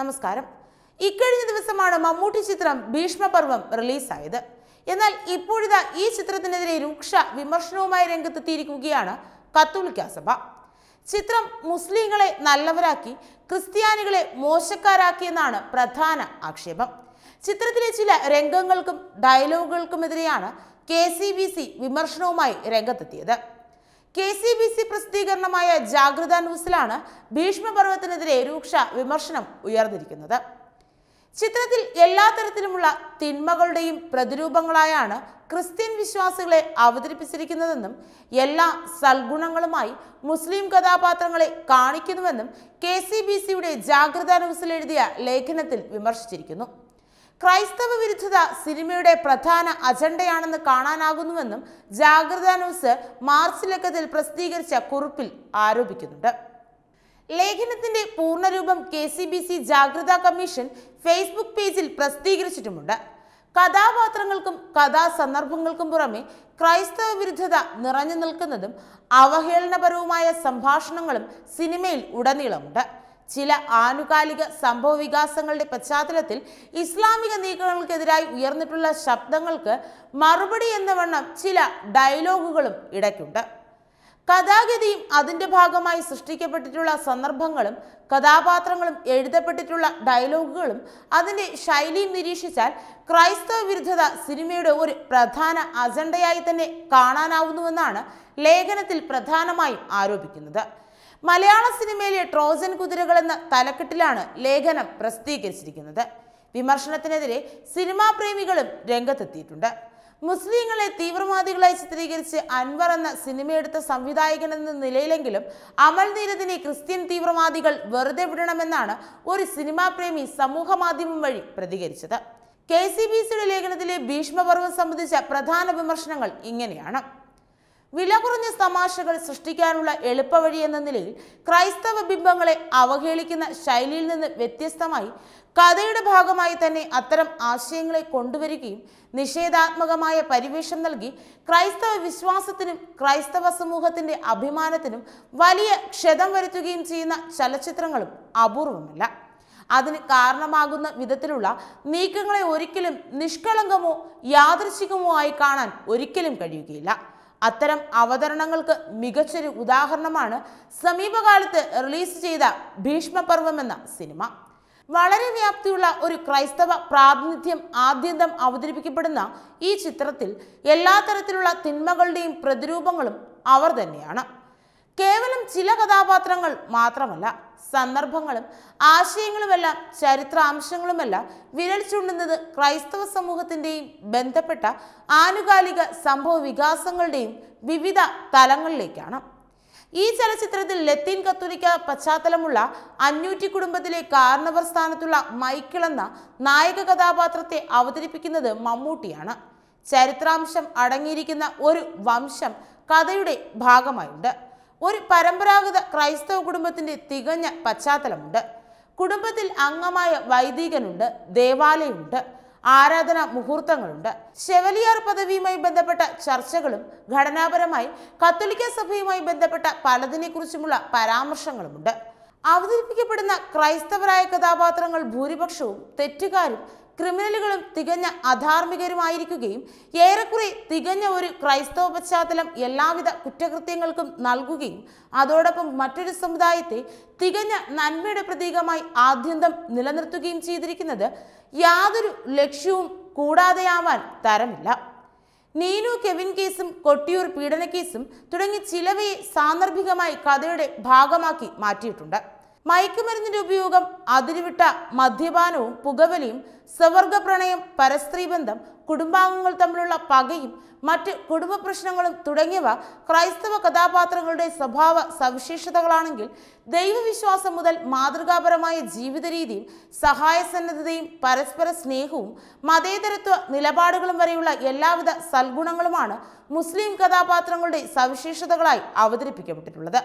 നമസ്കാരം ഇക്കഴിഞ്ഞ ദിവസമാണ് മമ്മൂട്ടി ചിത്രം ഭീഷ്മപർവം റിലീസായത് എന്നാൽ ഇപ്പോഴിതാ ഈ ചിത്രത്തിനെതിരെ രൂക്ഷ വിമർശനവുമായി രംഗത്തെത്തിയിരിക്കുകയാണ് കത്തോലിക്ക സഭ ചിത്രം മുസ്ലിങ്ങളെ നല്ലവരാക്കി ക്രിസ്ത്യാനികളെ മോശക്കാരാക്കിയെന്നാണ് പ്രധാന ആക്ഷേപം ചിത്രത്തിലെ ചില രംഗങ്ങൾക്കും ഡയലോഗുകൾക്കുമെതിരെയാണ് കെ സി ബി സി വിമർശനവുമായി രംഗത്തെത്തിയത് കെ സി ബി സി പ്രസിദ്ധീകരണമായ ജാഗ്രത ന്യൂസിലാണ് ഭീഷ്മപർവത്തിനെതിരെ രൂക്ഷ വിമർശനം ഉയർന്നിരിക്കുന്നത് ചിത്രത്തിൽ എല്ലാ തരത്തിലുമുള്ള തിന്മകളുടെയും പ്രതിരൂപങ്ങളായാണ് ക്രിസ്ത്യൻ വിശ്വാസികളെ അവതരിപ്പിച്ചിരിക്കുന്നതെന്നും എല്ലാ സൽഗുണങ്ങളുമായി മുസ്ലിം കഥാപാത്രങ്ങളെ കാണിക്കുന്നുവെന്നും കെ സി ബി സിയുടെ ജാഗ്രത ന്യൂസിൽ എഴുതിയ ലേഖനത്തിൽ വിമർശിച്ചിരിക്കുന്നു ക്രൈസ്തവ വിരുദ്ധത സിനിമയുടെ പ്രധാന അജണ്ടയാണെന്ന് കാണാനാകുന്നുവെന്നും ജാഗ്രത ന്യൂസ് മാർച്ച് ലക്കത്തിൽ പ്രസിദ്ധീകരിച്ച കുറിപ്പിൽ ആരോപിക്കുന്നുണ്ട് ലേഖനത്തിന്റെ പൂർണ്ണരൂപം K C B C Jagratha commission Facebook പേജിൽ പ്രസിദ്ധീകരിച്ചിട്ടുമുണ്ട് കഥാപാത്രങ്ങൾക്കും കഥാസന്ദർഭങ്ങൾക്കും പുറമെ ക്രൈസ്തവ വിരുദ്ധത നിറഞ്ഞു നിൽക്കുന്നതും അവഹേളനപരവുമായ സംഭാഷണങ്ങളും സിനിമയിൽ ഉടനീളമുണ്ട് ചില ആനുകാലിക സംഭവ വികാസങ്ങളുടെ പശ്ചാത്തലത്തിൽ ഇസ്ലാമിക നീക്കങ്ങൾക്കെതിരായി ഉയർന്നിട്ടുള്ള ശബ്ദങ്ങൾക്ക് മറുപടി എന്ന വണ്ണം ചില ഡയലോഗുകളും ഇടയ്ക്കുണ്ട് കഥാഗതിയും അതിൻ്റെ ഭാഗമായി സൃഷ്ടിക്കപ്പെട്ടിട്ടുള്ള സന്ദർഭങ്ങളും കഥാപാത്രങ്ങളും എഴുതപ്പെട്ടിട്ടുള്ള ഡയലോഗുകളും അതിൻ്റെ ശൈലിയും നിരീക്ഷിച്ചാൽ ക്രൈസ്തവ വിരുദ്ധത സിനിമയുടെ ഒരു പ്രധാന അജണ്ടയായി തന്നെ കാണാനാവുന്നുവെന്നാണ് ലേഖനത്തിൽ പ്രധാനമായും ആരോപിക്കുന്നത് മലയാള സിനിമയിലെ ട്രോസൻ കുതിരകൾ എന്ന തലക്കെട്ടിലാണ് ലേഖനം പ്രസിദ്ധീകരിച്ചിരിക്കുന്നത് വിമർശനത്തിനെതിരെ സിനിമാ പ്രേമികളും രംഗത്തെത്തിയിട്ടുണ്ട് മുസ്ലിങ്ങളെ തീവ്രവാദികളായി ചിത്രീകരിച്ച് അൻവർ എന്ന സിനിമയെടുത്ത സംവിധായകൻ എന്ന നിലയിലെങ്കിലും അമൽ നീരദിനെ ക്രിസ്ത്യൻ തീവ്രവാദികൾ വെറുതെ വിടണമെന്നാണ് ഒരു സിനിമാ പ്രേമി സമൂഹ മാധ്യമം വഴി പ്രതികരിച്ചത് കെ സി ബി സിയുടെ ലേഖനത്തിലെ ഭീഷ്മപർവ്വം സംബന്ധിച്ച പ്രധാന വിമർശനങ്ങൾ ഇങ്ങനെയാണ് വില കുറഞ്ഞ തമാശകൾ സൃഷ്ടിക്കാനുള്ള എളുപ്പവഴി എന്ന നിലയിൽ ക്രൈസ്തവ ബിംബങ്ങളെ അവഹേളിക്കുന്ന ശൈലിയിൽ നിന്ന് വ്യത്യസ്തമായി കഥയുടെ ഭാഗമായി തന്നെ അത്തരം ആശയങ്ങളെ കൊണ്ടുവരികയും നിഷേധാത്മകമായ പരിവേഷം നൽകി ക്രൈസ്തവ വിശ്വാസത്തിനും ക്രൈസ്തവ സമൂഹത്തിന്റെ അഭിമാനത്തിനും വലിയ ക്ഷതം വരുത്തുകയും ചെയ്യുന്ന ചലച്ചിത്രങ്ങളും അപൂർവമല്ല അതിന് കാരണമാകുന്ന വിധത്തിലുള്ള നീക്കങ്ങളെ ഒരിക്കലും നിഷ്കളങ്കമോ യാദൃശികമോ ആയി കാണാൻ ഒരിക്കലും കഴിയുകയില്ല അത്തരം അവതരണങ്ങൾക്ക് മികച്ചൊരു ഉദാഹരണമാണ് സമീപകാലത്ത് റിലീസ് ചെയ്ത ഭീഷ്മപർവം എന്ന സിനിമ വളരെ വ്യാപ്തിയുള്ള ഒരു ക്രൈസ്തവ പ്രാതിനിധ്യം ആദ്യന്തം അവതരിപ്പിക്കപ്പെടുന്ന ഈ ചിത്രത്തിൽ എല്ലാ തരത്തിലുള്ള തിന്മകളുടെയും പ്രതിരൂപങ്ങളും അവർ തന്നെയാണ് കേവലം ചില കഥാപാത്രങ്ങൾ മാത്രമല്ല സന്ദർഭങ്ങളും ആശയങ്ങളുമല്ല ചരിത്രാംശങ്ങളുമല്ല വിരൽ ചൂണ്ടുന്നത് ക്രൈസ്തവ സമൂഹത്തിൻ്റെയും ബന്ധപ്പെട്ട ആനുകാലിക സംഭവ വികാസങ്ങളുടെയും വിവിധ തലങ്ങളിലേക്കാണ് ഈ ചലച്ചിത്രത്തിൽ ലത്തീൻ കത്തോലിക്ക പശ്ചാത്തലമുള്ള അഞ്ഞൂറ്റി കുടുംബത്തിലെ കാർണവർ സ്ഥാനത്തുള്ള മൈക്കിൾ എന്ന നായക കഥാപാത്രത്തെ അവതരിപ്പിക്കുന്നത് മമ്മൂട്ടിയാണ് ചരിത്രാംശം അടങ്ങിയിരിക്കുന്ന ഒരു വംശം കഥയുടെ ഭാഗമായുണ്ട് ഒരു പരമ്പരാഗത ക്രൈസ്തവ കുടുംബത്തിന്റെ തികഞ്ഞ പശ്ചാത്തലമുണ്ട് കുടുംബത്തിൽ അംഗമായ വൈദികനുണ്ട് ദേവാലയമുണ്ട് ആരാധന മുഹൂർത്തങ്ങളുണ്ട് ഷെവലിയാർ പദവിയുമായി ബന്ധപ്പെട്ട ചർച്ചകളും ഘടനാപരമായി കത്തോലിക്ക സഭയുമായി ബന്ധപ്പെട്ട പലതിനെക്കുറിച്ചുമുള്ള പരാമർശങ്ങളുമുണ്ട് അവതരിപ്പിക്കപ്പെടുന്ന ക്രൈസ്തവരായ കഥാപാത്രങ്ങൾ ഭൂരിപക്ഷവും തെറ്റുകാരും ക്രിമിനലുകളും തികഞ്ഞ അധാർമികരുമായിരിക്കുകയും ഏറെക്കുറെ തികഞ്ഞ ഒരു ക്രൈസ്തവ പശ്ചാത്തലം എല്ലാവിധ കുറ്റകൃത്യങ്ങൾക്കും നൽകുകയും അതോടൊപ്പം മറ്റൊരു സമുദായത്തെ തികഞ്ഞ നന്മയുടെ പ്രതീകമായി ആദ്യന്തം നിലനിർത്തുകയും ചെയ്തിരിക്കുന്നത് യാതൊരു ലക്ഷ്യവും കൂടാതെയാവാൻ തരമില്ല നീനു കെവിൻ കേസും കൊട്ടിയൂർ പീഡനക്കേസും തുടങ്ങി ചിലവയെ സാന്ദർഭികമായി കഥയുടെ ഭാഗമാക്കി മാറ്റിയിട്ടുണ്ട് മയക്കുമരുന്നിന്റെ ഉപയോഗം അതിരുവിട്ട മദ്യപാനവും പുകവലിയും സ്വവർഗ പ്രണയം പരസ്ത്രീ ബന്ധം കുടുംബാംഗങ്ങൾ തമ്മിലുള്ള പകയും മറ്റ് കുടുംബ പ്രശ്നങ്ങളും തുടങ്ങിയവ ക്രൈസ്തവ കഥാപാത്രങ്ങളുടെ സ്വഭാവ സവിശേഷതകളാണെങ്കിൽ ദൈവവിശ്വാസം മുതൽ മാതൃകാപരമായ ജീവിത രീതിയും സഹായസന്നദ്ധതയും പരസ്പര സ്നേഹവും മതേതരത്വ നിലപാടുകളും വരെയുള്ള എല്ലാവിധ സൽഗുണങ്ങളുമാണ് മുസ്ലിം കഥാപാത്രങ്ങളുടെ സവിശേഷതകളായി അവതരിപ്പിക്കപ്പെട്ടിട്ടുള്ളത്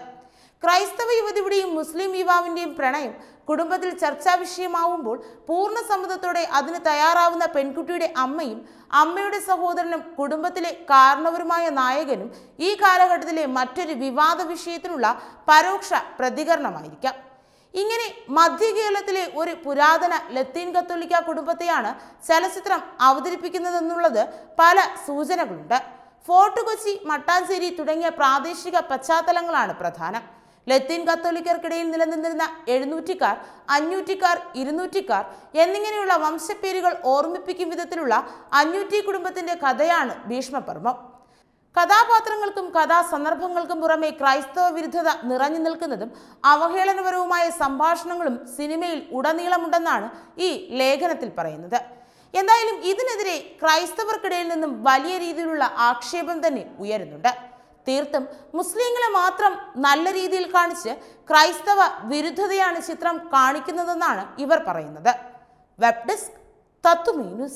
ക്രൈസ്തവ യുവതിയുടെയും മുസ്ലിം യുവാവിൻ്റെയും പ്രണയം കുടുംബത്തിൽ ചർച്ചാ വിഷയമാവുമ്പോൾ പൂർണ്ണ സമ്മതത്തോടെ അതിന് തയ്യാറാവുന്ന പെൺകുട്ടിയുടെ അമ്മയും അമ്മയുടെ സഹോദരനും കുടുംബത്തിലെ കാരണവരുമായ നായകനും ഈ കാലഘട്ടത്തിലെ മറ്റൊരു വിവാദ വിഷയത്തിനുള്ള പരോക്ഷ പ്രതികരണമായിരിക്കാം ഇങ്ങനെ മധ്യ കേരളത്തിലെ ഒരു പുരാതന ലത്തീൻ കത്തോലിക്ക കുടുംബത്തെയാണ് ചലച്ചിത്രം അവതരിപ്പിക്കുന്നതെന്നുള്ളത് പല സൂചനകളുണ്ട് ഫോർട്ട് കൊച്ചി മട്ടാഞ്ചേരി തുടങ്ങിയ പ്രാദേശിക പശ്ചാത്തലങ്ങളാണ് പ്രധാനം ലത്തീൻ കത്തോലിക്കർക്കിടയിൽ നിലനിന്നിരുന്ന എഴുന്നൂറ്റിക്കാർ അഞ്ഞൂറ്റിക്കാർ ഇരുന്നൂറ്റിക്കാർ എന്നിങ്ങനെയുള്ള വംശപ്പേരുകൾ ഓർമ്മിപ്പിക്കും വിധത്തിലുള്ള അഞ്ഞൂറ്റി കുടുംബത്തിന്റെ കഥയാണ് ഭീഷ്മപർമ്മം കഥാപാത്രങ്ങൾക്കും കഥാസന്ദർഭങ്ങൾക്കും പുറമെ ക്രൈസ്തവ വിരുദ്ധത നിറഞ്ഞു നിൽക്കുന്നതും അവഹേളനപരവുമായ സംഭാഷണങ്ങളും സിനിമയിൽ ഉടനീളമുണ്ടെന്നാണ് ഈ ലേഖനത്തിൽ പറയുന്നത് എന്തായാലും ഇതിനെതിരെ ക്രൈസ്തവർക്കിടയിൽ നിന്നും വലിയ രീതിയിലുള്ള ആക്ഷേപം തന്നെ ഉയരുന്നുണ്ട് തീർത്തും മുസ്ലിങ്ങളെ മാത്രം നല്ല രീതിയിൽ കാണിച്ച് ക്രൈസ്തവ വിരുദ്ധതയാണ് ചിത്രം കാണിക്കുന്നതെന്നാണ് ഇവർ പറയുന്നത് വെബ് ഡെസ്ക് തത്വമീ